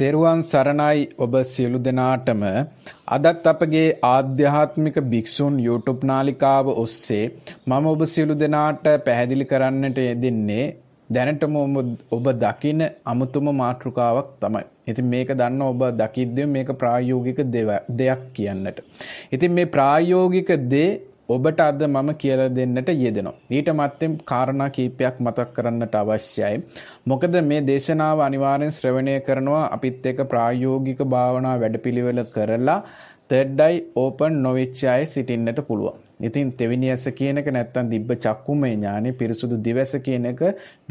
තෙරුවන් සරණයි ඔබ සියලු දෙනාටම අදත් අපගේ ආධ්‍යාත්මික භික්ෂූන් YouTube නාලිකාව ඔස්සේ මම ඔබ සියලු දෙනාට පැහැදිලි කරන්නට යෙදෙන්නේ දැනටම ඔබ දකින අමුතුම මාතෘකාවක් තමයි. ඉතින් මේක දන්න ඔබ දකිද්දී මේක ප්‍රායෝගික දෙයක් කියන්නට. ඉතින් මේ ප්‍රායෝගික දේ ඔබට අද මම කියලා දෙන්නට යෙදෙනවා. ඊට මත්තෙන් කාරණා කීපයක් මතක් කරන්නට අවශ්‍යයි. මොකද මේ දේශනාව අනිවාර්යෙන් ශ්‍රවණය කරනවා අපිත් එක්ක ප්‍රායෝගික භාවනා වැඩපිළිවෙල කරලා තර්ඩ් අයි ඕපන් නොවිච්ච අය සිටින්නට පුළුවන්. ඉතින් තෙවිනි ඇස කියන එක නැත්තම් දිබ්බ චක්කුමේ ඥානෙ පිරිසුදු දිවැස කියන එක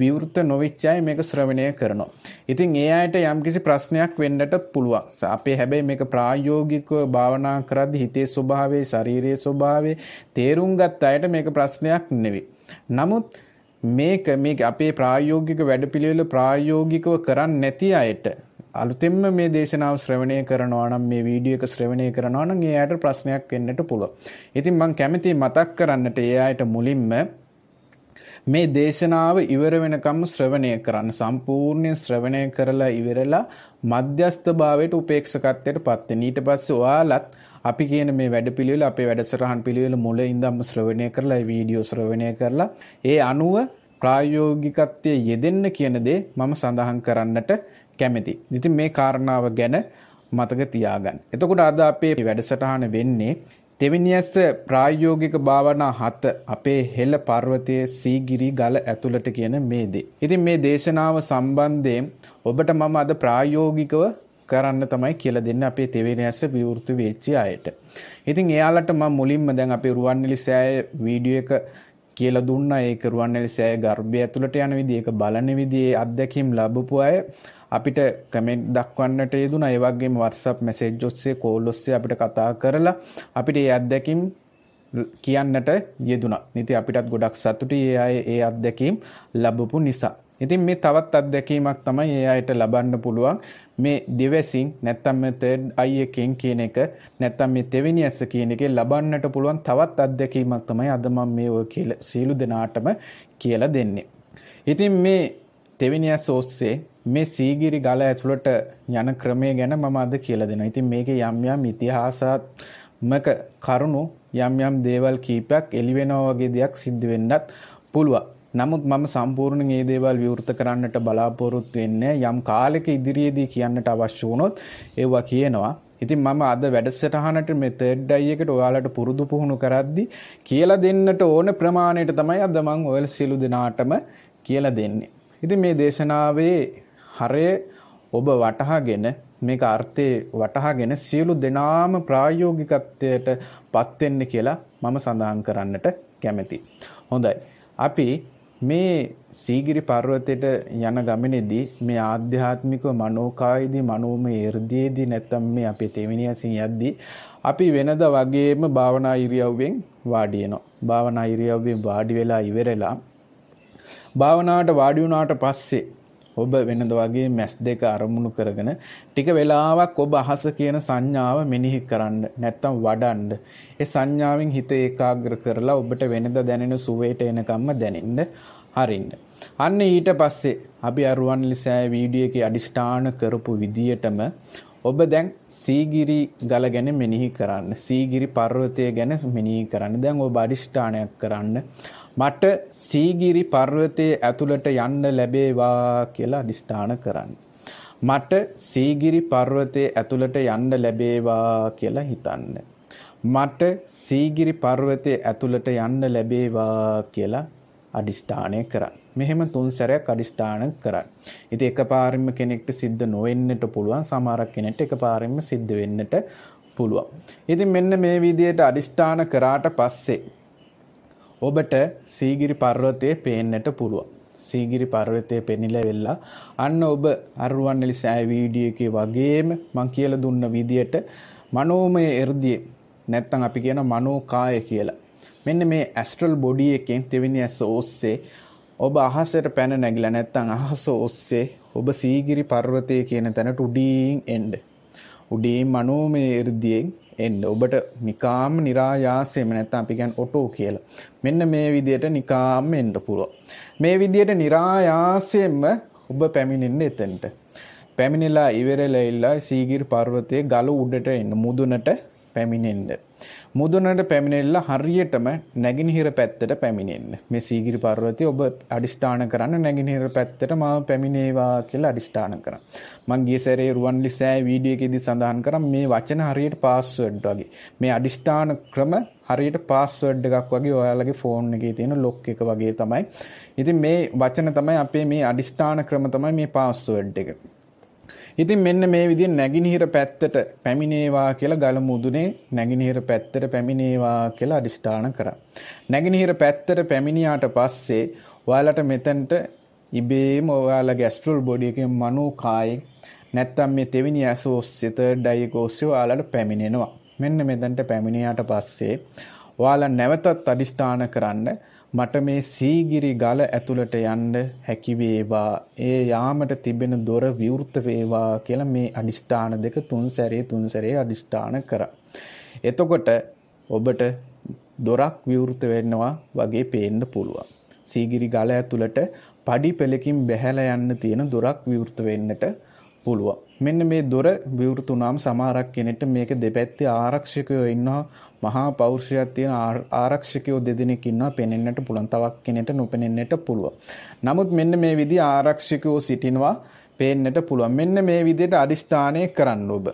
විවෘත නොවිච්ච අය මේක ශ්‍රවණය කරනවා. ඉතින් ඒ අයට යම්කිසි ප්‍රශ්නයක් වෙන්නට පුළුවන්. අපේ හැබැයි මේක ප්‍රායෝගිකව භාවනා කරද්දී හිතේ ස්වභාවය, ශාරීරියේ ස්වභාවය තේරුම් ගත්ත අයට මේක ප්‍රශ්නයක් නෙවෙයි. නමුත් මේක මේ අපේ ප්‍රායෝගික වැඩපිළිවෙල ප්‍රායෝගිකව කරන්නේ නැති අයට අලුතෙන්ම මේ දේශනාව ශ්‍රවණය කරනවා නම් මේ වීඩියෝ එක ශ්‍රවණය කරනවා නම් ඒ අයට ප්‍රශ්නයක් වෙන්නට පුළුවන්. ඉතින් මම කැමති මතක් කරන්නට ඒ අයට මුලින්ම මේ දේශනාව ඉවර වෙනකම් ශ්‍රවණය කරන්න සම්පූර්ණයෙන් ශ්‍රවණය කරලා ඉවරලා මධ්‍යස්ථභාවයට උපේක්ෂකත්වයට පත් වෙන. ඊට පස්සේ ඔයාලත් අපි කියන මේ වැඩපිළිවෙල අපේ වැඩසටහන් පිළිවෙල මුල ඉඳන්ම ශ්‍රවණය කරලා වීඩියෝ ශ්‍රවණය කරලා ඒ අනුව ප්‍රායෝගිකත්වයේ යෙදෙන්න කියන දේ මම සඳහන් කරන්නට කැමැති. ඉතින් මේ කාරණාව ගැන මතක තියාගන්න. එතකොට අද අපේ වැඩසටහන වෙන්නේ තෙවිනියස්ස ප්‍රායෝගික භාවනා හත අපේ හෙළ පර්වතයේ සීගිරි ගල ඇතුළට කියන මේ දේ. ඉතින් මේ දේශනාව සම්බන්ධයෙන් ඔබට මම අද ප්‍රායෝගිකව කරන්න තමයි කියලා දෙන්න අපේ තෙවිනියස්ස විවෘත වෙච්ච අයට. ඉතින් එයාලට මම මුලින්ම දැන් අපේ රුවන්වැලි සෑය වීඩියෝ එක කියලා දුන්නා ඒක රුවන්වැලිසෑය ගර්භය ඇතුළට යන විදිහ ඒක බලන විදිහේ අත්දැකීම් ලැබපු අය අපිට කමෙන්ට් දක්වන්නට යෙදුනා ඒ වගේම WhatsApp message ඔස්සේ call ඔස්සේ අපිට කතා කරලා අපිට ඒ අත්දැකීම් කියන්නට යෙදුනා. ඉතින් අපිටත් ගොඩක් සතුටුයි ඒ අය ඒ අත්දැකීම් ලැබපු නිසා. ඉතින් මේ තවත් අත්දැකීමක් තමයි ඒ අයට ලබන්න පුළුවන් මේ දෙවැසින් නැත්තම් මේ third eye එකෙන් කියන එක නැත්තම් මේ තෙවෙනි ඇස කියන එකේ ලබන්නට පුළුවන් තවත් අත්දැකීමක් තමයි අද මම මේ ඔය කියලා සීලු දෙනාටම කියලා දෙන්නේ. ඉතින් මේ තෙවෙනි ඇස ඔස්සේ මේ සීගිරි ගල ඇතුළට යන ක්‍රමය ගැන මම අද කියලා දෙනවා. ඉතින් මේකේ යම් යම් ඉතිහාසාත්මක කරුණු යම් යම් දේවල් කීපයක් එළි වෙනවා වගේ දෙයක් සිද්ධ වෙන්නත් පුළුවන්. නමුත් මම සම්පූර්ණ ඒ දේවල් විවෘත කරන්නට බලාපොරොත්තු වෙන්නේ යම් කාලෙක ඉදිරියේදී කියන්නට අවශ්‍ය වුණොත් ඒවා කියනවා. ඉතින් මම අද වැඩසටහනට මේ තර්ඩ් ඩයි එකට ඔයාලට පුරුදු පුහුණු කරද්දි කියලා දෙන්නට ඕන ප්‍රමාණයට තමයි අද මම ඔයල් සියලු දෙනාටම කියලා දෙන්නේ. ඉතින් මේ දේශනාවේ හරය ඔබ වටහාගෙන මේක අර්ථයේ වටහාගෙන සියලු දෙනාම ප්‍රායෝගිකත්වයට පත් වෙන්න කියලා මම සඳහන් කරන්නට කැමැතියි. හොඳයි. අපි මේ සීගිරි පර්වතයට යන ගමනේදී මේ ආධ්‍යාත්මික මනෝකායේදී මනෝමය irdiyeදී නැත්තම් මේ අපේ තෙවිනිය සියද්දී අපි වෙනද වගේම භාවනා ඉරියව්වෙන් වාඩි වෙනවා. භාවනා ඉරියව්වෙන් වාඩි වෙලා ඉවරලා භාවනාවට වාඩි වුණාට පස්සේ ඔබ වෙනද වගේ මැස් දෙක අරමුණු කරගෙන ටික වෙලාවක් ඔබ අහස කියන සංඥාව මෙනෙහි කරන්න නැත්තම් වඩන්න. ඒ සංඥාවෙන් හිත ඒකාග්‍ර කරලා ඔබට වෙනද දැනෙන සුවේට එනකම්ම දැනෙන්න හරින්න. අන්න ඊට පස්සේ අපි අරුවන් ලිසෑ වීඩියෝ එකේ අදිෂ්ඨාන කරපු විදියටම ඔබ දැන් සීගිරි ගල ගැන මෙනෙහි කරන්න. සීගිරි පර්වතය ගැන මෙනෙහි කරන්න. දැන් ඔබ අදිෂ්ඨානයක් කරන්න. මට සීගිරි පර්වතයේ ඇතුළට යන්න ලැබේවා කියලා අදිෂ්ඨාන කරන්න. මට සීගිරි පර්වතයේ ඇතුළට යන්න ලැබේවා කියලා හිතන්න. මට සීගිරි පර්වතයේ ඇතුළට යන්න ලැබේවා කියලා අදිෂ්ඨානය කරන්න. මෙහෙම තුන් සැරයක් අදිෂ්ඨාන කරන්න. ඉතින් එකපාරින්ම කෙනෙක්ට සිද්ධ නොවෙන්නට පුළුවන්. සමහර කෙනෙක්ට එකපාරින්ම සිද්ධ වෙන්නට පුළුවන්. ඉතින් මෙන්න මේ විදිහට අදිෂ්ඨාන කරාට පස්සේ ඔබට සීගිරි පර්වතය පේන්නට පුළුවන්. සීගිරි පර්වතය පෙනිල වෙල්ලා අන්න ඔබ අරුවන්නලි සෑ වීඩියෝ එකේ වගේම මං කියලා දුන්න විදියට මනෝමය එර්දියේ නැත්තම් අපි කියන මනෝ කාය කියලා. මෙන්න මේ ඇස්ට්‍රල් බොඩි එකෙන් තෙවෙනි ඇස ඔස්සේ ඔබ අහසට පැන නැගිලා නැත්තම් අහස ඔස්සේ ඔබ සීගිරි පර්වතය කියන තැනට උඩින් එන්න. උඩින් මනෝමය එර්දියෙන් එන්න. ඔබට නිකාම් નિરાයාසයෙන්ම නැත්නම් අපි කියන්නේ ඔටෝ කියලා. මෙන්න මේ විදියට නිකාම් එන්න පුළුවන්. මේ විදියට નિરાයාසයෙන්ම ඔබ පැමිණෙන්නේ එතනට. පැමිණිලා ඉවරලා ඉල්ලා සීගිරි පර්වතයේ ගල උඩට එන්න මුදුනට පැමිණෙන්නේ. මුදුනට පැමිණෙල්ලා හරියටම නැගිනිහිර පැත්තට පැමිණෙන්න. මේ සීගිරි පර්වතය ඔබ අඩිස්ථාන කරන්න නැගිනිහිර පැත්තට මම පැමිණේවා කියලා අඩිස්ථාන කරා. මං ගිය සැරේ රුවන්ලි සෑ වීඩියෝ එකේදී සඳහන් කරා මේ වචන හරියට පාස්වර්ඩ් වගේ. මේ අඩිස්ථාන ක්‍රම හරියට පාස්වර්ඩ් එකක් වගේ ඔයාලගේ ෆෝන් එකේ තියෙන ලොක් එක වගේ තමයි. ඉතින් මේ වචන තමයි අපේ මේ අඩිස්ථාන ක්‍රම තමයි මේ පාස්වර්ඩ් එක. ඉතින් මෙන්න මේ විදිහ නැගිනහිර පැත්තට පැමිණේවා කියලා ගලමු උදුනේ නැගිනහිර පැත්තට පැමිණේවා කියලා අදිෂ්ඨාන කරා. නැගිනහිර පැත්තට පැමිණියාට පස්සේ ඔයාලට මෙතෙන්ට ඉබේම ඔයාලගේ ඇස්ට්‍රල් බොඩි එකේ මනෝ කායේ නැත්තම් මේ තෙවිනි ඇස ඔස්සේ තර්ඩ් අයි එක ඔස්සේ ඔයාලට පැමිණෙනවා. මෙන්න මෙතෙන්ට පැමිණියාට පස්සේ ඔයාලා නැවතත් අදිෂ්ඨාන කරන්න මට මේ සීගිරි ගල ඇතුළට යන්න හැකි වේවා ඒ යාමට තිබෙන දොර විවෘත වේවා කියලා මේ අදිෂ්ඨාන දෙක තුන් සැරේ තුන් සැරේ අදිෂ්ඨාන කරා. එතකොට ඔබට දොරක් විවෘත වෙනවා වගේ පේන්න පුළුවන්. සීගිරි ගල ඇතුළට padi පෙලකින් බැහැලා යන්න තියෙන දොරක් විවෘත වෙන්නට පුළුවන්. මෙන්න මේ දොර විවෘතුණාම සමහරක් කෙනෙක්ට මේක දෙපැත්තේ ආරක්ෂකයෝ ඉන්නවා මහා පෞරුෂයක් තියෙන ආරක්ෂකයෝ දෙදෙනෙක් ඉන්නවා පෙනෙන්නට පුළුවන්. තවක් කෙනෙක්ට නොපෙනෙන්නට පුළුවන්. නමුත් මෙන්න මේ විදිහ ආරක්ෂකයෝ සිටිනවා පේන්නට පුළුවන්. මෙන්න මේ විදිහට අදිස්ථානය කරන්න ඔබ.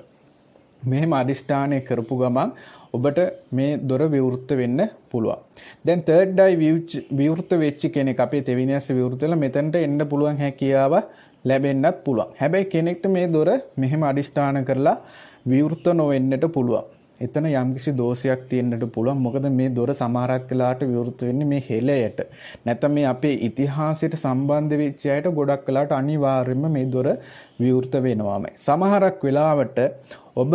මෙහෙම අදිස්ථානය කරපු ගමන් ඔබට මේ දොර විවෘත වෙන්න පුළුවන්. දැන් තර්ඩ් ඩයි විවෘත වෙච්ච කෙනෙක් අපේ තෙවිනියස් විවෘත වෙලා මෙතනට එන්න පුළුවන් හැකියාව ලැබෙන්නත් පුළුවන්. හැබැයි කෙනෙක්ට මේ දොර මෙහෙම අදිස්ථාන කරලා විවෘත නොවෙන්නට පුළුවන්. එතන යම්කිසි දෝෂයක් තියෙන්නට පුළුවන්. මොකද මේ දොර සමහරක් වෙලාට විවෘත වෙන්නේ මේ හෙලයට. නැත්නම් මේ අපේ ඉතිහාසයට සම්බන්ධ වෙච්ච අයට ගොඩක් වෙලාට අනිවාර්යයෙන්ම මේ දොර විවෘත වෙනවාමයි. සමහරක් වෙලාවට ඔබ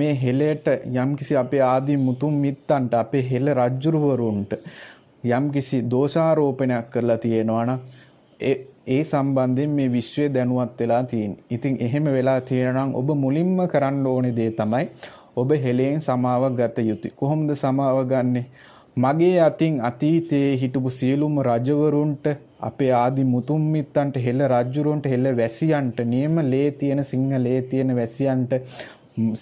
මේ හෙලයට යම්කිසි අපේ ආදී මුතුන් මිත්තන්ට අපේ හෙළ රජුරවරුන්ට යම්කිසි දෝෂාරෝපණයක් කරලා තියෙනවා නම් ඒ ඒ සම්බන්ධයෙන් මේ විශ්වය දැනුවත් වෙලා තියෙන. ඉතින් එහෙම වෙලා තියෙනවා ඔබ මුලින්ම කරන්න ඕනේ දේ තමයි ඔබ හෙලෙන් සමාව ගත යුතුය. කොහොමද සමාව ගන්නෙ? මගේ අතින් අතීතයේ හිටපු සියලුම රජවරුන්ට අපේ ආදි මුතුන් මිත්තන්ට හෙළ රජුරුන්ට හෙළ වැසියන්ට නියම ලේ තියෙන සිංහලේ තියෙන වැසියන්ට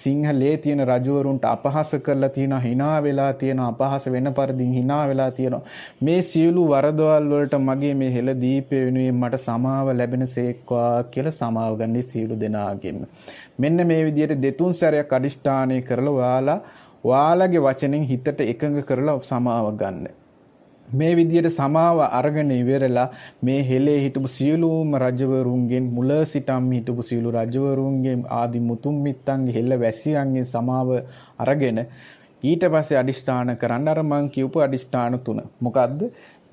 සිංහලේ තියෙන රජවරුන්ට අපහාස කරලා තියෙනවා hina වෙලා තියෙනවා අපහාස වෙන පරිදිින් hina වෙලා තියෙනවා මේ සියලු වරදවල් වලට මගේ මේ හෙළ දීපය වෙනුවෙන් මට සමාව ලැබෙනසේක්වා කියලා සමාව ගන්න සියලු දෙනාගෙන් මෙන්න මේ විදිහට දෙතුන් සැරයක් අදිෂ්ඨානය කරලා ඔයාලා ඔයාලගේ වචනෙන් හිතට එකඟ කරලා සමාව ගන්න මේ විදියට සමාව අරගෙන ඉවරලා මේ හෙලේ හිටපු සියලුම රජවරුන්ගෙන් මුල සිටම් හිටපු සියලු රජවරුන්ගේ ආදි මුතුන් මිත්තන්ගේ හෙළ වැසියන්ගේ සමාව අරගෙන ඊට පස්සේ අදිෂ්ඨාන කරන්න අර මං කියපු අදිෂ්ඨාන තුන. මොකද්ද?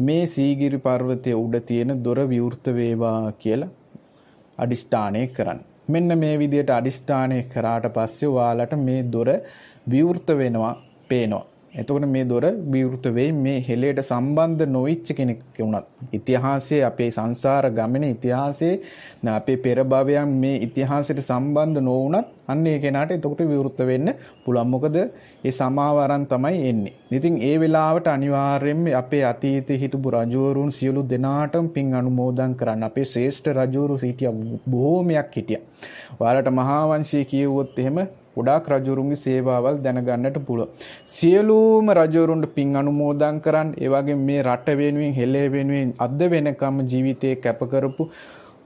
මේ සීගිරි පර්වතයේ උඩ තියෙන දොර විවෘත වේවා කියලා අදිෂ්ඨානය කරන්න. මෙන්න මේ විදියට අදිෂ්ඨානය කරාට පස්සේ ඔයාලට මේ දොර විවෘත වෙනවා පේනවා. එතකොට මේ දොර විවෘත වෙයි මේ හෙලයට සම්බන්ධ නොවිච්ච කෙනෙක් වුණත් ඉතිහාසයේ අපේ සංසාර ගමනේ ඉතිහාසයේ අපේ පෙර භවයන් මේ ඉතිහාසයට සම්බන්ධ නොවුණත් අන්න ඒ කෙනාට එතකොට විවෘත වෙන්න පුළුවන් මොකද ඒ සමාව අරන් තමයි එන්නේ. ඉතින් ඒ වෙලාවට අනිවාර්යයෙන්ම අපේ අතීතයේ හිටපු රජවරුන් සියලු දෙනාටම පින් අනුමෝදන් කරන්න. අපේ ශ්‍රේෂ්ඨ රජවරු සිටියා බොහෝමයක් හිටියා. ඔයාලට මහා වංශය කියුවොත් එහෙම ගොඩාක් රජවරුන්ගේ සේවාවල් දැනගන්නට පුළුවන්. සියලුම රජවරුන්ට පින් අනුමෝදන් කරන් ඒ වගේම මේ රට වෙනුවෙන් හෙළේ වෙනුවෙන් අද වෙනකම් ජීවිතේ කැප කරපු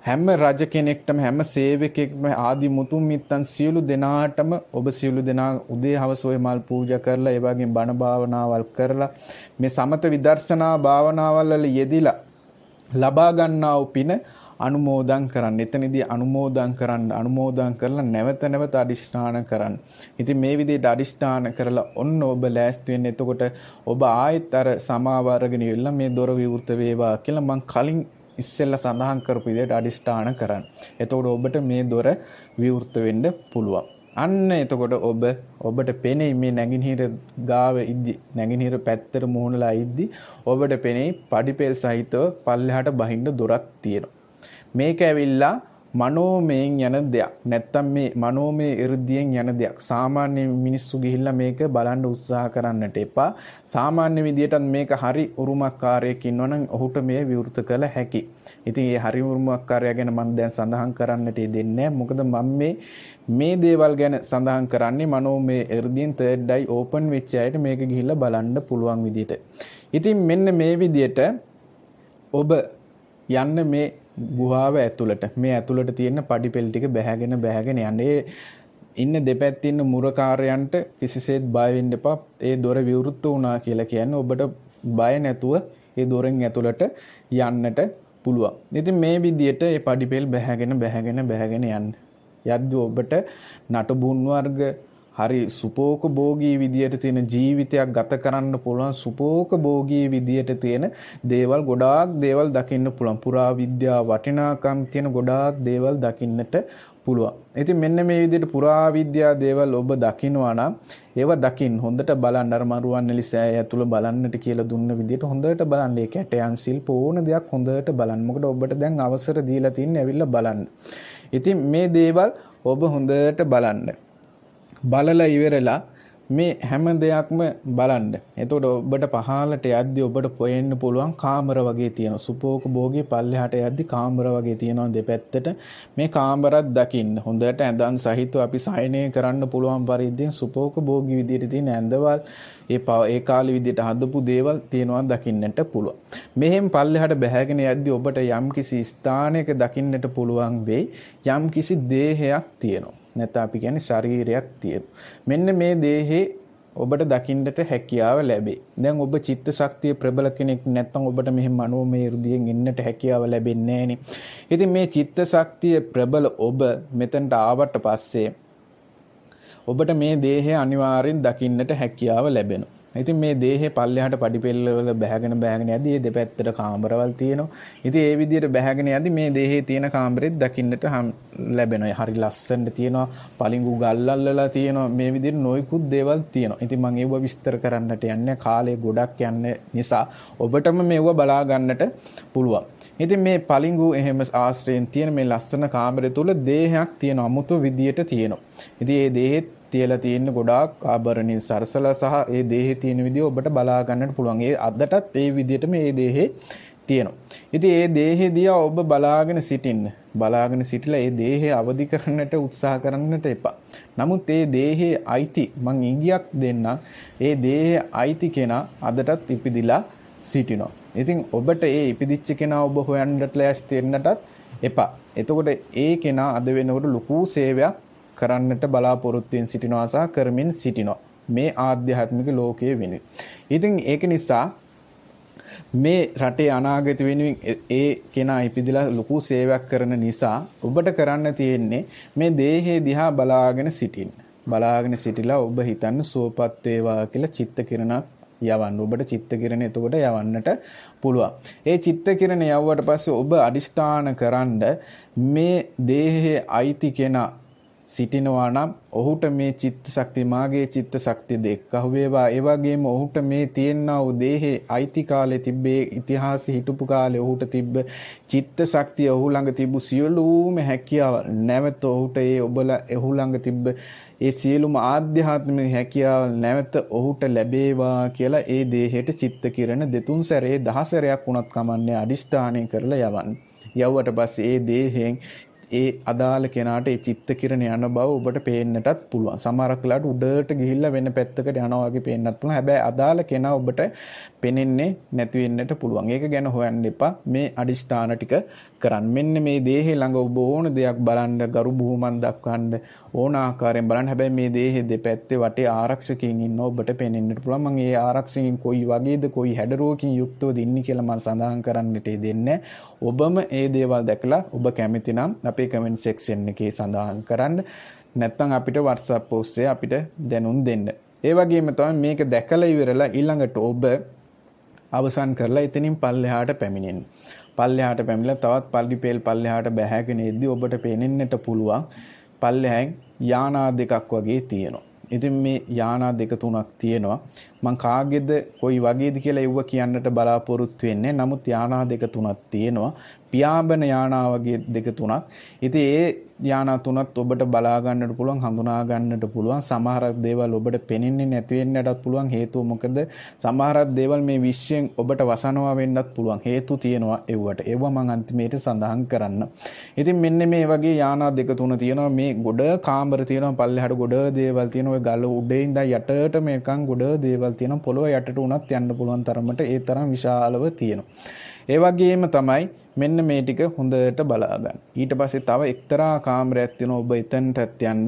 හැම රජ කෙනෙක්ටම හැම සේවකෙක්ම ආදි මුතුන් මිත්තන් සියලු දෙනාටම ඔබ සියලු දෙනා උදේ හවස ඔය මල් පූජා කරලා ඒ වගේ බණ භාවනාවල් කරලා මේ සමත විදර්ශනා භාවනාවල් වල යෙදিলা ලබා ගන්නා වූ පින අනුමෝදන් කරන්න. එතනදී අනුමෝදන් කරන්න අනුමෝදන් කරලා නැවත නැවත අදිෂ්ඨාන කරන්න. ඉතින් මේ විදිහට අදිෂ්ඨාන කරලා ඔන්න ඔබ ලෑස්ති වෙන්න. එතකොට ඔබ ආයෙත් අර සමාව අරගෙන ඉවිල්ලා මේ දොර විවෘත වේවා කියලා මං කලින් ඉස්සෙල්ලා සඳහන් කරපු විදිහට අදිෂ්ඨාන කරන්න. එතකොට ඔබට මේ දොර විවෘත වෙන්න පුළුවන්. අන්න එතකොට ඔබ ඔබට පෙනෙයි මේ නැගිනහිර ගාව ඉද්දි නැගිනහිර පැත්තට මුහුණලා ඉද්දි ඔබට පෙනෙයි පඩිපෙල් සහිතව පල්ලෙහාට බහින්න දොරක් තියෙනවා මේක ඇවිල්ලා මනෝමයෙන් යන දෙයක්. නැත්තම් මේ මනෝමය irdiyen යන දෙයක්. සාමාන්‍ය මිනිස්සු ගිහිල්ලා මේක බලන්න උත්සාහ කරන්නට එපා. සාමාන්‍ය විදියටත් මේක හරි උරුමකාරයෙක් ඉන්නවනම් ඔහුට මේ විවෘත කළ හැකි. ඉතින් මේ හරි උරුමකාරයා ගැන මම දැන් සඳහන් කරන්නට දෙන්නේ මොකද මම මේ මේ දේවල් ගැන සඳහන් කරන්නේ මනෝමය irdiyen third eye open වෙච්ච අයට මේක ගිහිල්ලා බලන්න පුළුවන් විදියට. ඉතින් මෙන්න මේ විදියට ඔබ යන්න මේ ගුහාව ඇතුළට මේ ඇතුළට තියෙන පඩිපෙල් ටික බැහැගෙන බැහැගෙන යන්නේ ඉන්න දෙපැත්තේ ඉන්න මුරකාරයන්ට කිසිසේත් බය වෙන්න එපා ඒ දොර විවෘත වුණා කියලා කියන්නේ ඔබට බය නැතුව ඒ දොරෙන් ඇතුළට යන්නට පුළුවන්. ඉතින් මේ විදිහට මේ පඩිපෙල් බැහැගෙන බැහැගෙන බැහැගෙන යන්න. යද්දී ඔබට නටබුන් වර්ග හරි සුපෝක භෝගී විදියට තියෙන ජීවිතයක් ගත කරන්න පුළුවන් සුපෝක භෝගී විදියට තියෙන දේවල් ගොඩාක් දේවල් දකින්න පුළුවන් පුරා විද්‍යා වටිනාකම් තියෙන ගොඩාක් දේවල් දකින්නට පුළුවන්. ඉතින් මෙන්න මේ විදිහට පුරා විද්‍යා දේවල් ඔබ දකිනවා නම් ඒවා දකින්න හොඳට බලන්න අර මරුවන් එලිසෑය ඇතුළ බලන්නට කියලා දුන්න විදිහට හොඳට බලන්න. ඒ කැටයන් සිල් පෝණ දෙයක් හොඳට බලන්න. මොකද ඔබට දැන් අවසර දීලා තින්නේ ඇවිල්ලා බලන්න. ඉතින් මේ දේවල් ඔබ හොඳට බලන්න. බලලා ඉවරලා මේ හැම දෙයක්ම බලන්න. එතකොට ඔබට පහලට යද්දි ඔබට පොයෙන්න පුළුවන් කාමර වගේ තියෙන සුපෝක භෝගී පල්ලෙහාට යද්දි කාමර වගේ තියෙනවා දෙපැත්තට. මේ කාමරත් දකින්න. හොඳට ඇඳන් සහිතව අපි සයනය කරන්න පුළුවන් පරිද්දෙන් සුපෝක භෝගී විදිහට තියෙන ඇඳවල් ඒ ඒ කාලේ විදිහට හදපු දේවල් තියෙනවා දකින්නට පුළුවන්. මෙහෙන් පල්ලෙහාට බැහැගෙන යද්දි ඔබට යම්කිසි ස්ථානයක දකින්නට පුළුවන් වෙයි. යම්කිසි දේහයක් තියෙනවා. නැත්නම් අපි කියන්නේ ශරීරයක් තියෙන. මෙන්න මේ දේහේ ඔබට දකින්නට හැකියාව ලැබේ. දැන් ඔබ චිත්ත ශක්තිය ප්‍රබල කෙනෙක් නැත්නම් ඔබට මෙහෙම මනෝමය ඍධියෙන් ඉන්නට හැකියාව ලැබෙන්නේ නැහෙනි. ඉතින් මේ චිත්ත ශක්තිය ප්‍රබල ඔබ මෙතනට ආවට පස්සේ ඔබට මේ දේහය අනිවාර්යෙන් දකින්නට හැකියාව ලැබෙනවා. ඉතින් මේ දේහේ පල්ලෙහාට පඩිපෙල්ලවල බැහැගෙන බැහැගෙන යද්දී මේ දෙපැත්තට කාමරවල් තියෙනවා. ඉතින් ඒ විදිහට බැහැගෙන යද්දී මේ දේහේ තියෙන කාමරෙත් දකින්නට ලැබෙනවා. හරි ලස්සනට තියෙනවා. පලිඟු ගල් අල්ලලා තියෙනවා. මේ විදිහට නොයිකුත් දේවල් තියෙනවා. ඉතින් මම ඒව විස්තර කරන්නට යන්නේ කාලය ගොඩක් යන්නේ නිසා ඔබටම මේව බලා ගන්නට පුළුවන්. ඉතින් මේ පලිඟු එහෙම ආශ්‍රයෙන් තියෙන මේ ලස්සන කාමරය තුල දේහයක් තියෙනවා. අමුතු විදියට තියෙනවා. ඉතින් මේ දේහෙත් තියලා තියෙන ගොඩාක් ආභරණින් සරසල සහ ඒ දේහේ තියෙන විදිය ඔබට බලා ගන්නට පුළුවන්. ඒ අදටත් ඒ විදියට මේ දේහේ තියෙනවා. ඉතින් ඒ දේහේ දිහා ඔබ බලාගෙන සිටින්න. බලාගෙන සිටලා ඒ දේහය අවදි කරන්නට උත්සාහ කරන්නට එපා. නමුත් ඒ දේහයේ අයිති මං ඉඟියක් දෙන්න. ඒ දේහයේ අයිති කෙනා අදටත් ඉපිදිලා සිටිනවා. ඉතින් ඔබට ඒ ඉපිදිච්ච කෙනා ඔබ හොයන්නට ලෑස්ති වෙන්නටත් එපා. එතකොට ඒ කෙනා අද වෙනකොට ලොකු සේවයක් කරන්නට බලාපොරොත්තුෙන් සිටිනවා සහ කරමින් සිටිනවා. මේ ආධ්‍යාත්මික ලෝකයේ වෙනුවෙන්. ඉතින් ඒක නිසා මේ රටේ අනාගත වෙනුවෙන් ඒ කෙනා ඉපිදලා ලොකු සේවයක් කරන නිසා ඔබට කරන්න තියෙන්නේ මේ දේහය දිහා බලාගෙන සිටින්න. බලාගෙන සිටිලා ඔබ හිතන්න සුවපත් වේවා කියලා චිත්ත කිරණක් යවන්න. ඔබට චිත්ත කිරණ එතකොට යවන්නට පුළුවන්. ඒ චිත්ත කිරණ යවුවට පස්සේ ඔබ අදිෂ්ඨාන කරන්ඩ මේ දේහයේ අයිති කෙනා සිටිනවා නම් ඔහුට මේ චිත්ත ශක්තිය මාගේ චිත්ත ශක්තියද එක්කහු වේවා ඒ වගේම ඔහුට මේ තියෙනා වූ දේහේ අයිති කාලේ තිබ්බේ ඉතිහාස හිටපු කාලේ ඔහුට තිබ්බ චිත්ත ශක්තිය ඔහු ළඟ තිබු සියලුම හැකියාව නැවත ඔහුට ඒ ඔබලා ඔහු ළඟ තිබ්බ ඒ සියලුම ආධ්‍යාත්මික හැකියාව නැවත ඔහුට ලැබේවා කියලා ඒ දේහයට චිත්ත කිරණ දෙතුන් සැරේ දහසරයක් වුණත් කමන්නේ අදිෂ්ඨානය කරලා යවන්න. යව්වට පස්සේ ඒ දේහයෙන් ඒ අදාළ කෙනාට ඒ චිත්ත කිරණ යන බව ඔබට පේන්නටත් පුළුවන්. සමහරක් වෙලාවට උඩට ගිහිල්ලා වෙන පැත්තකට යනවා වගේ පේන්නත් පුළුවන්. හැබැයි අදාළ කෙනා ඔබට පෙනෙන්නේ නැති වෙන්නට පුළුවන්. ඒක ගැන හොයන්න එපා. මේ අදිස්ථාන ටික කරන්න. මෙන්න මේ දේහේ ළඟ ඔබ ඕන දෙයක් බලන්න, ගරු බුහුමන් දක්වන්න ඕන ආකාරයෙන් බලන්න. හැබැයි මේ දේහේ දෙපැත්තේ වටේ ආරක්ෂකකින් ඉන්න ඔබට පේනෙන්නට පුළුවන්. මම ඒ ආරක්ෂකකින් කොයි වගේද, කොයි හැඩරුවකින් යුක්තවද ඉන්නේ කියලා මම සඳහන් කරන්නට දෙන්නේ. ඔබම ඒ දේවල් දැකලා ඔබ කැමති නම් අපේ අපේ කමෙන්ට් සෙක්ෂන් එකේ සඳහන් කරන්න නැත්නම් අපිට WhatsApp ඔස්සේ අපිට දැනුම් දෙන්න. ඒ වගේම තමයි මේක දැකලා ඉවරලා ඊළඟට ඔබ අවසන් කරලා එතනින් පල්ලෙහාට පැමිණෙන්න. පල්ලෙහාට පැමිණලා තවත් පල්ලිපේල් පල්ලෙහාට බැහැගෙන ඉද්දී ඔබට පේනෙන්නට පුළුවන් පල්ලෙහැන් යානා දෙකක් වගේ තියෙනවා. ඉතින් මේ යානා දෙක තුනක් තියෙනවා මං කාගෙද කොයි වගේද කියලා එව්ව කියන්නට බලාපොරොත්තු වෙන්නේ නමුත් යානා දෙක තුනක් තියෙනවා පියාඹන යානා වගේ දෙක තුනක්. ඉතින් ඒ යානා තුනත් ඔබට බලා ගන්නට පුළුවන්, හඳුනා ගන්නට පුළුවන්. සමහර දේවල් ඔබට පෙනෙන්නේ නැති වෙන්නටත් පුළුවන්. හේතුව මොකද? සමහර දේවල් මේ විශ්යෙන් ඔබට වසනවා වෙන්නත් පුළුවන්. හේතු තියෙනවා ඒවට. ඒව මම අන්තිමේට සඳහන් කරන්න. ඉතින් මෙන්න මේ වගේ යානා දෙක තුන තියෙනවා. මේ ගොඩ කාමර තියෙනවා. පල්ලෙහාට ගොඩ දේවල් තියෙනවා. ওই ගල උඩේ ඉඳන් යටට මේකන් ගොඩ දේවල් තියෙනවා. පොළොව යටට උනත් යන්න පුළුවන් තරමට ඒ තරම් විශාලව තියෙනවා. ඒ වගේම තමයි මෙන්න මේ ටික හොඳට බලා ගන්න. ඊට පස්සේ තව එක්තරා කාමරයක් තියෙනවා ඔබ එතනටත් යන්න.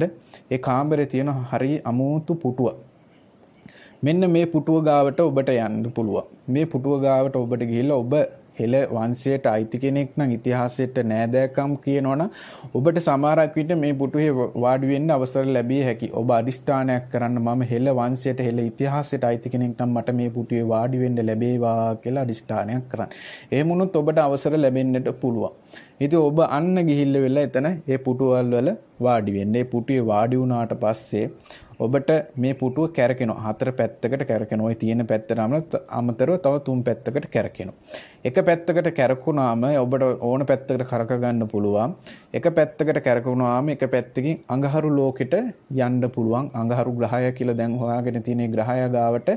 ඒ කාමරේ තියෙන හරි අමුතු පුටුවක්. මෙන්න මේ පුටුව ගාවට ඔබට යන්න පුළුවන්. මේ පුටුව ගාවට ඔබට ගිහිල්ලා ඔබ හෙළ වංශයට අයිති කෙනෙක් නම් ඉතිහාසයට නෑදෑකම් කියනවනම් ඔබට සමහරක් විට මේ පුටුවේ වාඩි වෙන්න අවසර ලැබිය හැකි. ඔබ අදිෂ්ඨානයක් කරන්න මම හෙළ වංශයට හෙළ ඉතිහාසයට අයිති කෙනෙක් නම් මට මේ පුටුවේ වාඩි වෙන්න ලැබේවා කියලා අදිෂ්ඨානයක් කරන්න. එහෙම වුණොත් ඔබට අවසර ලැබෙන්නට පුළුවන්. ඉතින් ඔබ අන්න ගිහිල්ල වෙලා එතන ඒ පුටුවල් වල වාඩි වෙන්න. ඒ පුටුවේ වාඩි වුණාට පස්සේ ඔබට මේ පුටුව කැරකෙනවා. හතර පැත්තකට කැරකෙනවා. ওই තියෙන පැත්තටම අමතරව තව තුන් පැත්තකට කැරකෙනවා. එක පැත්තකට කැරකුණාම ඔබට ඕන පැත්තකට කරක ගන්න පුළුවන්. එක පැත්තකට කැරකුණාම එක පැත්තකින් අඟහරු ලෝකෙට යන්න පුළුවන්. අඟහරු ග්‍රහය කියලා දැන් හොයාගෙන තියෙන ග්‍රහය ගාවට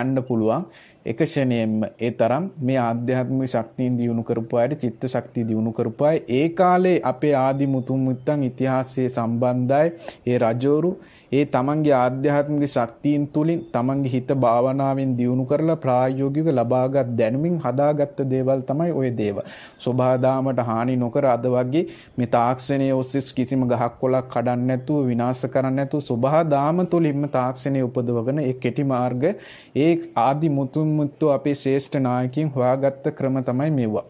යන්න පුළුවන්. එක ෂණයෙන්ම ඒ තරම් මේ ආධ්‍යාත්මික ශක්තියින් දියුණු කරපු අයට චිත්ත ශක්තිය දියුණු කරපු අය ඒ කාලේ අපේ ආදි මුතුන් මුත්තන් ඉතිහාසයේ සම්බන්ධයි ඒ රජවරු ඒ තමන්ගේ ආධ්‍යාත්මික ශක්තියින් තුලින් තමන්ගේ හිත භාවනාවෙන් දියුණු කරලා ප්‍රායෝගිකව ලබාගත් දැනුමින් හදාගත්ත දේවල් තමයි ওই දේවල්. සෝභාදාමට හානි නොකර අද වගේ මේ තාක්ෂණයේ ඔස්සේ කිසිම ගහක් කොලක් කඩන්න නැතුව විනාශ කරන්න නැතුව සෝභාදාම තුලින්ම තාක්ෂණය උපදවගෙන ඒ කෙටි මාර්ග ඒ ආදි මුතුන් මුත්තු අපේ ශේෂ්ඨ නායකයින් හොයාගත්ත ක්‍රම තමයි මෙවුවා.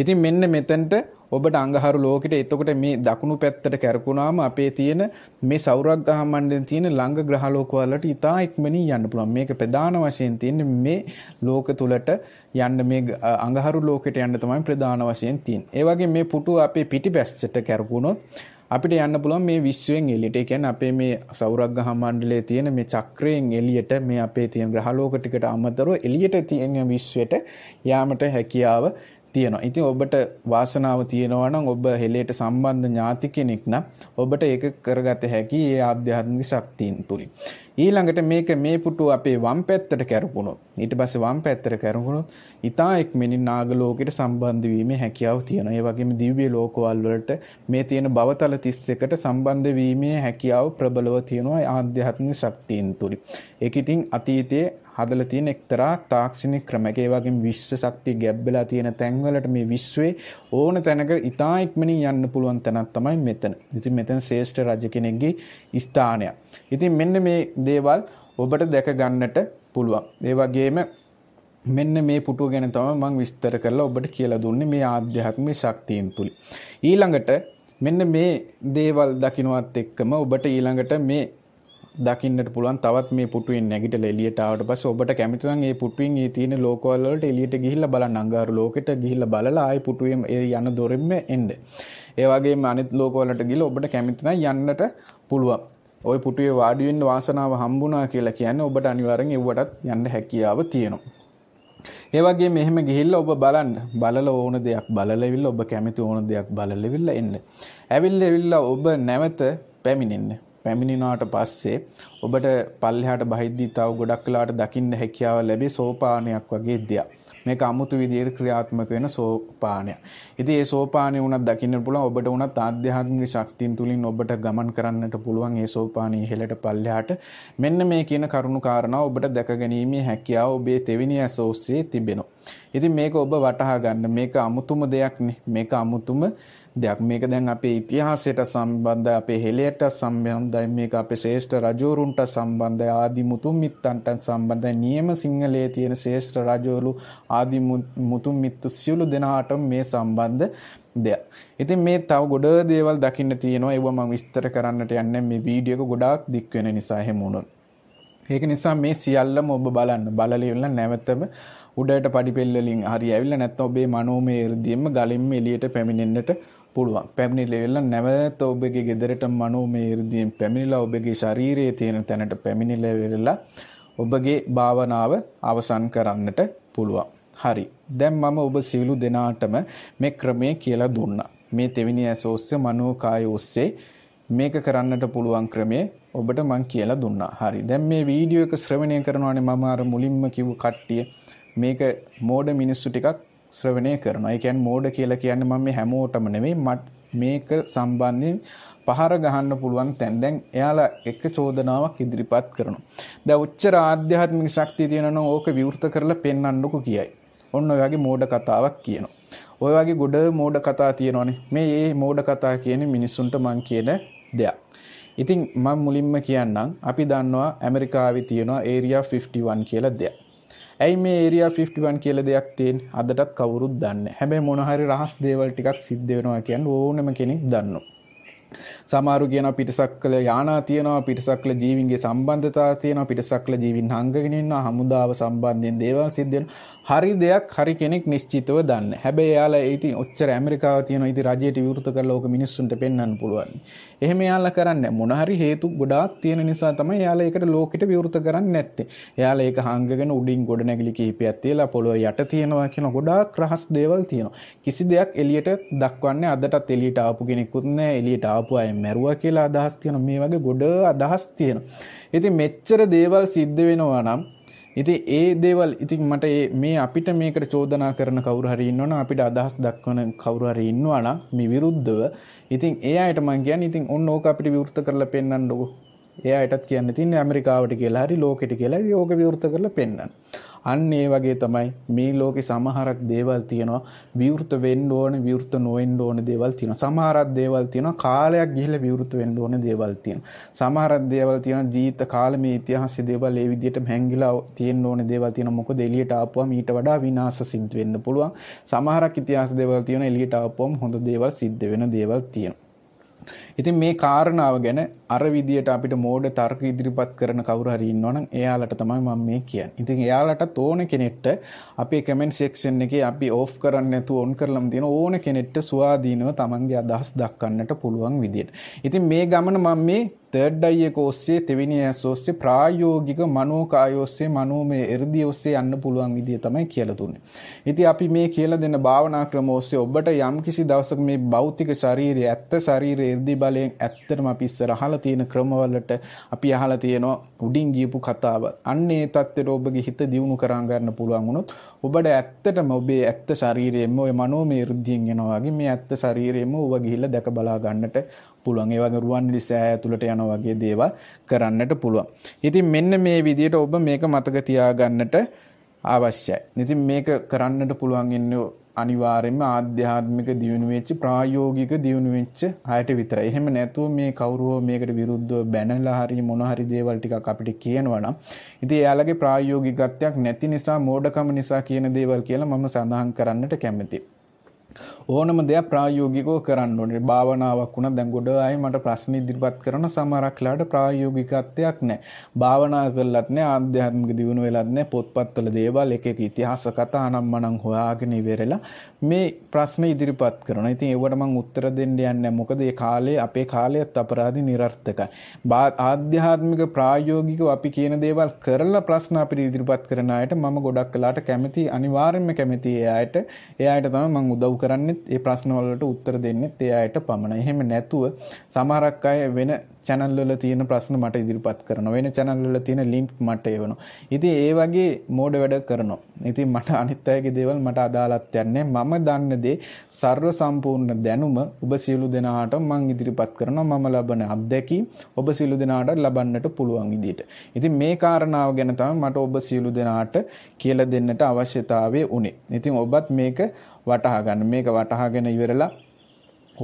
ඉතින් මෙන්න මෙතනට ඔබට අඟහරු ලෝකෙට එතකොට මේ දකුණු පැත්තට කැරකුණාම අපේ තියෙන මේ සෞරග්ගහ මණ්ඩලයෙන් තියෙන ළඟ ග්‍රහ ලෝකවලට ඉතා ඉක්මනින් යන්න පුළුවන්. මේක ප්‍රධාන වශයෙන් තියෙන්නේ මේ ලෝක තුලට යන්න මේ අඟහරු ලෝකෙට යන්න තමයි ප්‍රධාන වශයෙන් තියෙන්නේ. ඒ වගේ මේ පුටුව අපේ පිටිපැස්සට කැරකුණොත් අපිට යන්න පුළුවන් මේ විශ්වයෙන් එලියට. ඒ කියන්නේ අපේ මේ සෞරග්ගහ මණ්ඩලයේ තියෙන මේ චක්‍රයෙන් එලියට මේ අපේ තියෙන ග්‍රහලෝක ටිකට අමතරව එලියට තියෙන විශ්වයට යාමට හැකියාව තියෙනවා. ඉතින් ඔබට වාසනාව තියෙනවා නම් ඔබ හෙලයට සම්බන්ධ ඥාති කෙනෙක් නම් ඔබට ඒක කරගත හැකි ඒ ආධ්‍යාත්මික ශක්තියින් තුලින්. ඊළඟට මේක මේ පුටුව අපේ වම් පැත්තට කැරපුණොත් ඊට පස්සේ වම් පැත්තට කැරපුණොත් ඊතා එක්මෙනින් නාග ලෝකයට සම්බන්ධ වීමේ හැකියාව තියෙනවා. ඒ වගේම දිව්‍ය ලෝකවල වලට මේ තියෙන භවතල 31ට සම්බන්ධ වීමේ හැකියාව ප්‍රබලව තියෙනවා ආධ්‍යාත්මික ශක්තියින් තුලින්. ඒක ඉතින් අතීතයේ හදලා තියෙන එක්තරා තාක්ෂණික ක්‍රමයක ඒ වගේම විශ්ව ශක්තිය ගැබ් වෙලා තියෙන තැන්වලට මේ විශ්වයේ ඕන තැනක ඉතා ඉක්මනින් යන්න පුළුවන් තැනක් තමයි මෙතන. ඉතින් මෙතන ශ්‍රේෂ්ඨ රජ කෙනෙක්ගේ ස්ථානයක්. ඉතින් මෙන්න මේ දේවල් ඔබට දැක ගන්නට පුළුවන්. ඒ වගේම මෙන්න මේ පුටුව ගැන තමයි මම විස්තර කරලා ඔබට කියලා දුන්නේ මේ ආධ්‍යාත්මික ශක්තියන් තුල. ඊළඟට මෙන්න මේ දේවල් දකින්නවත් එක්කම ඔබට ඊළඟට මේ දකින්නට පුළුවන් තවත් මේ පුටුවෙන් නැගිටලා එළියට ආවට පස්සේ ඔබට කැමති නම් මේ පුටුවෙන් මේ තියෙන ලෝකවල වලට එළියට ගිහිල්ලා බලන්න අඟහරු ලෝකෙට ගිහිල්ලා බලලා ආයි පුටුවෙන් යන දොරින්ම එන්න. ඒ වගේම අනිත් ලෝකවලට ගිහිල්ලා ඔබට කැමති නම් යන්නට පුළුවන්. ඔය පුටුවේ වාඩි වෙන්න වාසනාව හම්බුණා කියලා කියන්නේ ඔබට අනිවාර්යෙන් එව්වටත් යන්න හැකියාව තියෙනවා. ඒ වගේ මෙහෙම ගිහිල්ලා ඔබ බලන්න. බලලා ඕන දෙයක් බලලවිල්ලා ඔබ කැමති ඕන දෙයක් බලලවිල්ලා එන්න. ඇවිල්ලා ඇවිල්ලා ඔබ නැවත පැමිණෙන්න. පැමිණිනාට පස්සේ ඔබට පල්ලෙහාට බහිද්දී තව ගොඩක් වෙලාට දකින්න හැකියාව ලැබේ සෝපානයක් වගේ දෙයක්. මේක අමුතු විදිහට ක්‍රියාත්මක වෙන සෝපානය. ඉතින් මේ සෝපානය උනත් දකින්න පුළුවන් ඔබට උනත් ආධ්‍යාත්මික ශක්තියන් තුලින් ඔබට ගමන් කරන්නට පුළුවන් මේ සෝපානය ඉහළට පල්ලෙහාට. මෙන්න මේ කියන කරුණු කාරණා ඔබට දැකගැනීමේ හැකියාව ඔබේ තෙවිනි ඇසෝස්සේ තිබෙනවා. ඉතින් මේක ඔබ වටහා ගන්න මේක අමුතුම දෙයක් නේ. මේක අමුතුම දෙයක් මේක දැන් අපේ ඉතිහාසයට සම්බන්ධයි අපේ හෙළයට සම්බන්ධයි මේක අපේ ශ්‍රේෂ්ඨ රජවරුන්ට සම්බන්ධයි ආදි මුතුන් මිත්තන්ට සම්බන්ධයි නියම සිංහලයේ තියෙන ශ්‍රේෂ්ඨ රජවරු ආදි මුතුන් මිත්තු සියලු දෙනාට මේ සම්බන්ධ දෙයක්. ඉතින් මේ තව ගොඩ දේවල් දකින්න තියෙනවා ඒව මම විස්තර කරන්නට යන්නේ මේ වීඩියෝ එක ගොඩාක් දික් වෙන නිසා එහෙම වුණොත්. ඒක නිසා මේ සියල්ලම ඔබ බලන්න බලලියොල්ල නැවතම උඩට පඩිපෙල්වලින් හරි ඇවිල්ලා නැත්නම් ඔබේ මනෝමය irdiyeම ගලින්ම එළියට පැමිණෙන්නට පුළුවන් පැමිණිල වෙල්ල නැවත ඔබගේ ගෙදරට මනෝ මේ ඉරදීම් පැමිණිලා ඔබගේ ශරීරයේ තියෙන තැනට පැමිණිල වෙලා ඔබගේ භාවනාව අවසන් කරන්නට පුළුවන්. හරි. දැන් මම ඔබ සිවිලු දෙනාටම මේ ක්‍රමය කියලා දුන්නා. මේ තෙවිනි ඇස ඔස්සේ මනෝ කාය ඔස්සේ මේක කරන්නට පුළුවන් ක්‍රමය ඔබට මම කියලා දුන්නා. හරි. දැන් මේ වීඩියෝ එක ශ්‍රවණය කරනවානේ මම අර මුලින්ම කිව්ව කට්ටිය. මේක මෝඩ මිනිස්සු ටිකක් ශ්‍රවණය කරනවා. ඒ කියන්නේ මෝඩ කියලා කියන්නේ මම මේ හැමෝටම නෙමෙයි මට මේක සම්බන්ධයෙන් පහර ගහන්න පුළුවන් තැන්. දැන් එයාලා එක චෝදනාවක් ඉදිරිපත් කරනවා. දැන් උච්චර ආධ්‍යාත්මික ශක්තිය තියෙනවා ඕක විවෘත කරලා පෙන්වන්නකෝ කියයි. ඔන්න ඔය වගේ මෝඩ කතාවක් කියනවා. ඔය වගේ ගොඩ මෝඩ කතා තියෙනවානේ. මේ මේ මෝඩ කතා කියන්නේ මිනිස්සුන්ට මං කියන දෙයක්. ඉතින් මම මුලින්ම කියන්නම් අපි දන්නවා ඇමරිකාවේ තියෙනවා ඒරියා 51 කියලා දෙයක්. ඇයි මේ ඒරියා 51 කියලා දෙයක් තියෙන අදටත් කවුරුත් දන්නේ. හැබැයි මොන හරි රහස් දේවල් ටිකක් සිද්ධ වෙනවා කියන්නේ ඕනම කෙනෙක් දන්නවා. සමහරු කියනවා පිටසක්කල යානා තියෙනවා පිටසක්කල ජීවින්ගේ සම්බන්ධතා තියෙනවා පිටසක්කල ජීවින් හංගගෙන ඉන්නවා හමුදාව සම්බන්ධයෙන් දේවල් සිද්ධ වෙනවා හරි දෙයක් හරි කෙනෙක් නිශ්චිතව දන්න හැබැයි එයාලා ඒ ඉතින් ඔච්චර ඇමරිකාව තියෙනවා ඉතින් රජයට විරුද්ධ කරලා ඕක මිනිස්සුන්ට පෙන්වන්න පුළුවන් එහෙම යාලා කරන්නේ මොන හරි හේතු ගොඩාක් තියෙන නිසා තමයි යාලා ඒකට ලෝකෙට විරුද්ධ කරන්නේ නැත්තේ යාලා ඒක හංගගෙන උඩින් ගොඩනැගිලි කිහිපයක් තියලා පොළොව යට තියෙනවා කියන ගොඩාක් රහස් දේවල් තියෙනවා කිසි දෙයක් එළියට දක්වන්නේ අදටත් එළියට ආපු කෙනෙකුත් නැහැ එළියට ආපු අය දැන් මැරුවා කියලා අදහස් තියෙන මේ වගේ ගොඩ අදහස් තියෙනවා. ඉතින් මෙච්චර දේවල් සිද්ධ වෙනවා නම් ඉතින් ඒ දේවල් ඉතින් මට මේ අපිට මේකට චෝදනා කරන කවුරු හරි ඉන්නවනම් අපිට අදහස් දක්වන කවුරු හරි ඉන්නවනම් මේ විරුද්ධව ඉතින් ඒ අයට මම කියන්නේ ඉතින් ඔන්න ඕක අපිට විවෘත කරලා පෙන්වන්නකෝ. ඒ අයටත් කියන්න තින්නේ ඇමරිකාවට කියලා හරි ලෝකෙට කියලා යෝග විවෘත කරලා පෙන්වන්න. අන්න ඒ වගේ තමයි මේ ලෝකේ සමහරක් දේවල් තියෙනවා විවෘත වෙන්න ඕන විවෘත නොවෙන්න ඕන දේවල් තියෙනවා. සමහරක් දේවල් තියෙනවා කාලයක් ගිහිල්ලා විවෘත වෙන්න ඕන දේවල් තියෙනවා. සමහරක් දේවල් තියෙනවා ජීවිත කාලමේ ඉතිහාසයේ දේවල් ඒ විදිහටම හැංගිලා තියෙන්න ඕන දේවල් තියෙනවා. මොකද එළියට ආපුවම ඊට වඩා විනාශ සිද්ධ වෙන්න පුළුවන්. සමහරක් ඉතිහාස දේවල් තියෙනවා එළියට ආපුවම හොඳ දේවල් සිද්ධ වෙන දේවල් තියෙනවා. ඉතින් මේ කාරණාව ගැන අර විදියට අපිට මෝඩ තර්ක ඉදිරිපත් කරන කවුරු හරි ඉන්නවනම් එයාලට තමයි මම මේ කියන්නේ. ඉතින් එයාලට ඕන කෙනෙක්ට අපේ කමෙන්ට් සෙක්ෂන් එකේ අපි ඕෆ් කරන්න නැතුව ඔන් කරලම තියෙන ඕන කෙනෙක්ට සුවාදීනව Tamange අදහස් දක්වන්නට පුළුවන් විදියට. ඉතින් මේ ගමන මම මේ තර්ඩ් අයියක ඔස්සේ තෙවිනි ඇස් ඔස්සේ ප්‍රායෝගික මනෝකාය ඔස්සේ මනෝමය එර්දිය ඔස්සේ යන්න පුළුවන් විදිය තමයි කියලා දුන්නේ. ඉතින් අපි මේ කියලා දෙන භාවනා ක්‍රම ඔස්සේ ඔබට යම්කිසි දවසක මේ භෞතික ශරීරය ඇත්ත ශරීරයේ එර්දි බලයෙන් ඇත්තටම අපි ඉස්සර අහලා තියෙන ක්‍රමවලට අපි අහලා තියෙනවා උඩින් ගියපු කතාව. අන්න ඒ தත්තෙට ඔබගේ හිත දියුණු කරන් ගන්න පුළුවන් වුණොත් ඔබට ඇත්තටම ඔබේ ඇත්ත ශරීරයෙන්ම ওই මනෝමය එර්දියෙන් එනවා වගේ මේ ඇත්ත ශරීරයෙන්ම ඔබ ගිහිල්ලා දැක බලා ගන්නට පුළුවන්. ඒ වගේ රුවන් විලි සෑය ඇතුළට යන වගේ දේවල් කරන්නට පුළුවන්. ඉතින් මෙන්න මේ විදිහට ඔබ මේක මතක තියාගන්නට අවශ්‍යයි. ඉතින් මේක කරන්නට පුළුවන් ඉන්නේ අනිවාර්යයෙන්ම ආධ්‍යාත්මික දියුණු වෙච්ච ප්‍රායෝගික දියුණු වෙච්ච අයට විතරයි. එහෙම නැතුව මේ කවුරු හෝ මේකට විරුද්ධව බැනලා හරි මොන හරි දේවල් ටිකක් අපිට කියනවා නම් ඉතින් එයාලගේ ප්‍රායෝගිකත්වයක් නැති නිසා මෝඩකම නිසා කියන දේවල් කියලා මම සඳහන් කරන්නට කැමතියි. ඕනම දෙයක් ප්‍රායෝගිකව කරන්න ඕනේ. භාවනාවක් වුණා දැන් ගොඩ අය මට ප්‍රශ්න ඉදිරිපත් කරන සමහරක්ලාට ප්‍රායෝගිකත්වයක් නැහැ. භාවනා කරලත් නැහැ, ආධ්‍යාත්මික දියුණුව වෙලත් නැහැ. පොත්පත්වල දේවල් එක එක ඉතිහාස කතා අනම්මනම් හොයාගෙන ඉවරලා මේ ප්‍රශ්න ඉදිරිපත් කරනවා. ඉතින් ඒවට මම උත්තර දෙන්න යන්නේ නැහැ. මොකද ඒ කාලේ අපේ කාලයත් අපරාධි નિરර්ථකයි. ආධ්‍යාත්මික ප්‍රායෝගිකව අපි කියන දේවල් කරලා ප්‍රශ්න අපිට ඉදිරිපත් කරන අයට මම ගොඩක් කලකට කැමති අනිවාර්යයෙන්ම කැමති ඒ අයට. ඒ අයට තමයි මම උදව් කරන්නේ. තියෙන්නෙත් ඒ ප්‍රශ්නවලට උත්තර දෙන්නෙත් ඒ අයට පමණයි. එහෙම නැතුව සමහරක් අය වෙන channel වල තියෙන ප්‍රශ්න මට ඉදිරිපත් කරනවා. වෙන channel වල තියෙන link මට එවනවා. ඉතින් ඒ වගේ මෝඩ වැඩ කරනවා. ඉතින් මට අනිත් අයගේ දේවල් මට අදාළත් යන්නේ මම දන්න දේ ਸਰව සම්පූර්ණ දැනුම ඔබ සියලු දෙනාට මම ඉදිරිපත් කරනවා. මම ලබන අත්දැකීම් ඔබ සියලු දෙනාට ලබන්නට පුළුවන් විදිහට. ඉතින් මේ කාරණාව ගැන තමයි මට ඔබ සියලු දෙනාට කියලා දෙන්නට අවශ්‍යතාවය උනේ. ඉතින් ඔබත් මේක වටහා ගන්න. මේක වටහාගෙන ඉවරලා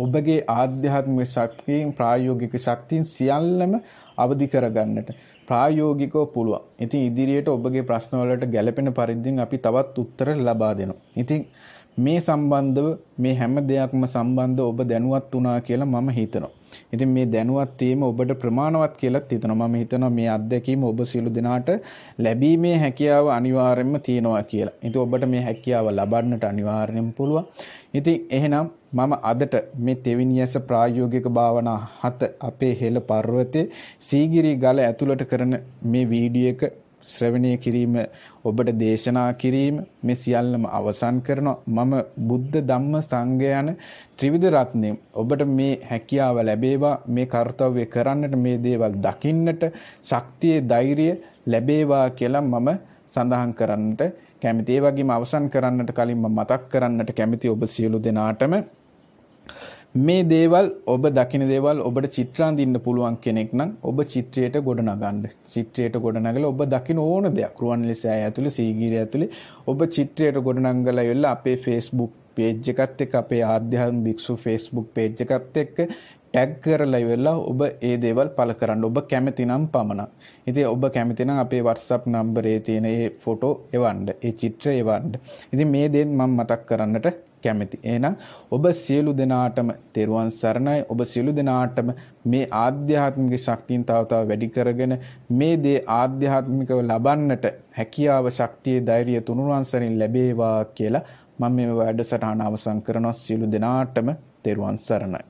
ඔබගේ ආධ්‍යාත්මික ශක්තියින් ප්‍රායෝගික ශක්තියින් සියල්ලම අවදි කරගන්නට ප්‍රායෝගිකව පුළුවන්. ඉතින් ඉදිරියට ඔබගේ ප්‍රශ්න වලට ගැළපෙන පරිද්දෙන් අපි තවත් උත්තර ලබා දෙනවා. ඉතින් මේ සම්බන්ධව මේ හැම දෙයක්ම සම්බන්ධ ඔබ දැනුවත් වුණා කියලා මම හිතනවා. ඉතින් මේ දැනුවත් වීම ඔබට ප්‍රමාණවත් කියලාත් හිතනවා. මම හිතනවා මේ අත්දැකීම ඔබ සියලු දෙනාට ලැබීමේ හැකියාව අනිවාර්යයෙන්ම තියෙනවා කියලා. ඉතින් ඔබට මේ හැකියාව ලබන්නට අනිවාර්යයෙන්ම පුළුවන්. ඉතින් එහෙනම් මම අදට මේ තෙවිනියස ප්‍රායෝගික භාවනා හත අපේ හෙළ පර්වතේ සීගිරි ගල ඇතුළට කරන මේ වීඩියෝ එක ශ්‍රවණය කිරීම ඔබට දේශනා කිරීම මේ සියල්ලම අවසන් කරනවා මම බුද්ධ ධම්ම සංඝ යන ත්‍රිවිධ රත්නය ඔබට මේ හැකියාව ලැබේවා මේ කාර්යය කරන්නට මේ දේවල් දකින්නට ශක්තිය ධෛර්යය ලැබේවා කියලා මම සඳහන් කරන්නට කැමති. ඒ වගේම අවසන් කරන්නට කලින් මම මතක් කරන්නට කැමති ඔබ සියලු දෙනාටම මේ දේවල් ඔබ දකින දේවල් ඔබට චිත්‍රාඳින්න පුළුවන් කෙනෙක් නම් ඔබ චිත්‍රයට ගොඩනගන්න. චිත්‍රයට ගොඩනගලා ඔබ දකින ඕන දෙයක්. රුවන්වැලි සෑය ඇතුලේ, සීගිරිය ඇතුලේ ඔබ චිත්‍රයට ගොඩනංගලා ඉවරලා අපේ Facebook page එකත් එක්ක අපේ ආධ්‍යාත්මික භික්ෂු Facebook page එකත් එක්ක ටැග් කරලා ඉවරලා ඔබ ඒ දේවල් පළ කරන්න ඔබ කැමති නම් පමණක්. ඉතින් ඔබ කැමති නම් අපේ WhatsApp නම්බරේ තියෙන මේ ෆොටෝ එවන්න, ඒ චිත්‍රය එවන්න. ඉතින් මේ දේ මම මතක් කරන්නට කැමැති. එහෙනම් ඔබ සියලු දෙනාටම තෙරුවන් සරණයි. ඔබ සියලු දෙනාටම මේ ආධ්‍යාත්මික ශක්තියන් තව තව වැඩි කරගෙන මේ දේ ආධ්‍යාත්මිකව ලබන්නට හැකියාව, ශක්තිය, ධෛර්යය තුනුරුවන් සරින් ලැබේවා කියලා මම මේ වැඩසටහන අවසන් කරනවා. සියලු දෙනාටම තෙරුවන් සරණයි.